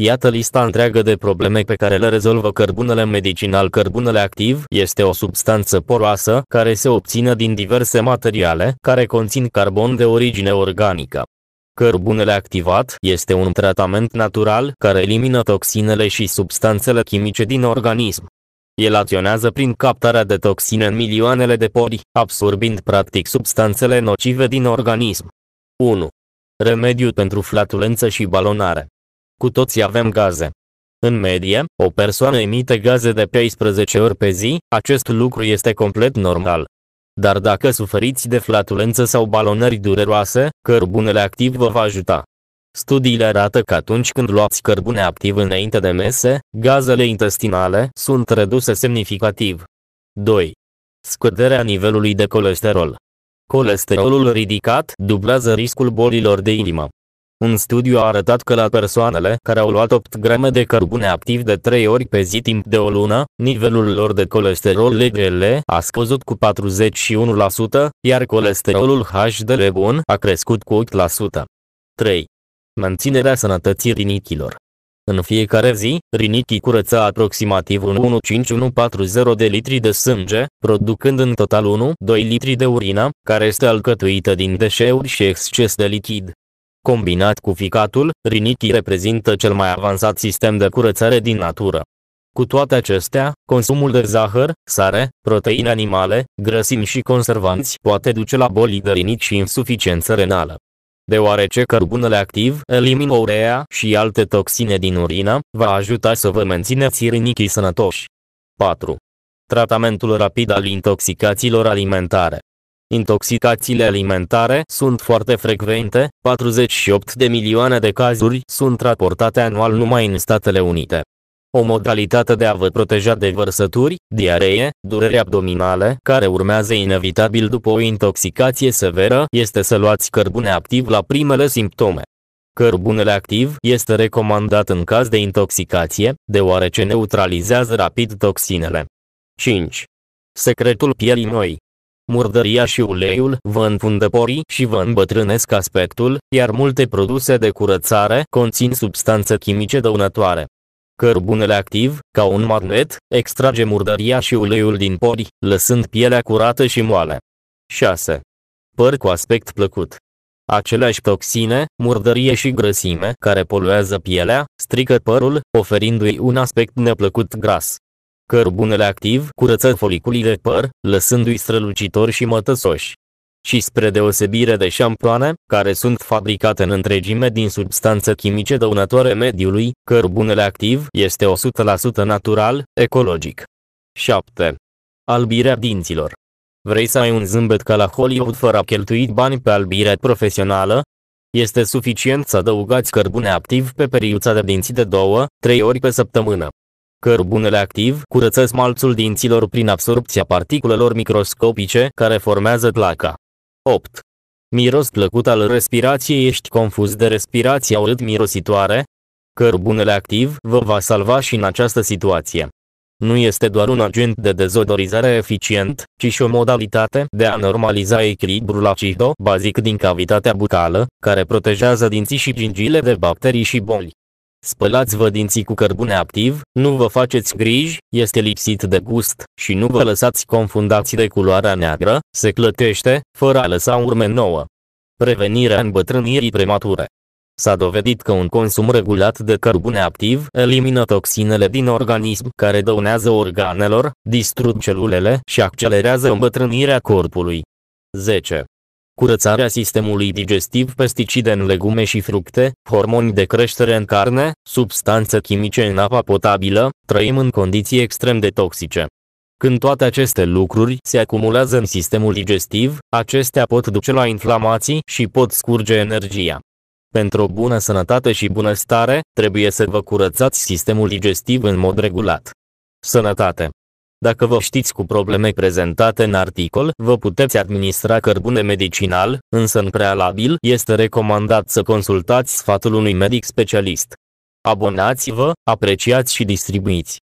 Iată lista întreagă de probleme pe care le rezolvă cărbunele medicinal. Cărbunele activ este o substanță poroasă care se obține din diverse materiale care conțin carbon de origine organică. Cărbunele activat este un tratament natural care elimină toxinele și substanțele chimice din organism. El acționează prin captarea de toxine în milioanele de pori, absorbind practic substanțele nocive din organism. 1. Remediu pentru flatulență și balonare cu toții avem gaze. În medie, o persoană emite gaze de 14 ori pe zi, acest lucru este complet normal. Dar dacă suferiți de flatulență sau balonări dureroase, cărbunele activ vă va ajuta. Studiile arată că atunci când luați cărbune activ înainte de mese, gazele intestinale sunt reduse semnificativ. 2. Scăderea nivelului de colesterol. Colesterolul ridicat dublează riscul bolilor de inimă. Un studiu a arătat că la persoanele care au luat 8 grame de cărbune activ de 3 ori pe zi timp de o lună, nivelul lor de colesterol LDL a scăzut cu 41%, iar colesterolul HDL bun a crescut cu 8%. 3. Menținerea sănătății rinichilor. În fiecare zi, rinichii curăță aproximativ 1,5140 de litri de sânge, producând în total 1,2 litri de urină, care este alcătuită din deșeuri și exces de lichid. Combinat cu ficatul, rinichi reprezintă cel mai avansat sistem de curățare din natură. Cu toate acestea, consumul de zahăr, sare, proteine animale, grăsimi și conservanți poate duce la boli de rinichi și insuficiență renală. Deoarece cărbunele activ elimină urea și alte toxine din urină, va ajuta să vă mențineți rinichii sănătoși. 4. Tratamentul rapid al intoxicațiilor alimentare Intoxicațiile alimentare sunt foarte frecvente, 48 de milioane de cazuri sunt raportate anual numai în Statele Unite. O modalitate de a vă proteja de vărsături, diaree, dureri abdominale, care urmează inevitabil după o intoxicație severă, este să luați cărbune activ la primele simptome. Cărbunele activ este recomandat în caz de intoxicație, deoarece neutralizează rapid toxinele. 5. Secretul pielii noi Murdăria și uleiul vă înfundă porii și vă îmbătrânesc aspectul, iar multe produse de curățare conțin substanțe chimice dăunătoare. Cărbunele activ, ca un magnet, extrage murdăria și uleiul din pori, lăsând pielea curată și moale. 6. Păr cu aspect plăcut. Aceleași toxine, murdărie și grăsime care poluează pielea, strică părul, oferindu-i un aspect neplăcut gras. Cărbunele activ curăță foliculile păr, lăsându-i strălucitori și mătăsoși. Și spre deosebire de șampoane, care sunt fabricate în întregime din substanțe chimice dăunătoare mediului, cărbunele activ este 100% natural, ecologic. 7. Albirea dinților Vrei să ai un zâmbet ca la Hollywood fără a cheltui bani pe albire profesională? Este suficient să adăugați cărbune activ pe periuța de dinți de 2-3 ori pe săptămână. Cărbunele activ curăță smalțul dinților prin absorpția particulelor microscopice care formează placa. 8. Miros plăcut al respirației Ești confuz de respirația urât-mirositoare? Cărbunele activ vă va salva și în această situație. Nu este doar un agent de dezodorizare eficient, ci și o modalitate de a normaliza echilibrul acido-bazic din cavitatea bucală, care protejează dinții și gingile de bacterii și boli. Spălați-vă dinții cu cărbune activ, nu vă faceți griji, este lipsit de gust, și nu vă lăsați confundați de culoarea neagră, se clătește, fără a lăsa urme nouă. Prevenirea îmbătrânirii premature. S-a dovedit că un consum regulat de cărbune activ elimină toxinele din organism care dăunează organelor, distrug celulele și accelerează îmbătrânirea corpului. 10 curățarea sistemului digestiv pesticide în legume și fructe, hormoni de creștere în carne, substanțe chimice în apa potabilă, trăim în condiții extrem de toxice. Când toate aceste lucruri se acumulează în sistemul digestiv, acestea pot duce la inflamații și pot scurge energia. Pentru o bună sănătate și bunăstare, trebuie să vă curățați sistemul digestiv în mod regulat. Sănătate! Dacă vă știți cu probleme prezentate în articol, vă puteți administra cărbune medicinal, însă în prealabil este recomandat să consultați sfatul unui medic specialist. Abonați-vă, apreciați și distribuiți!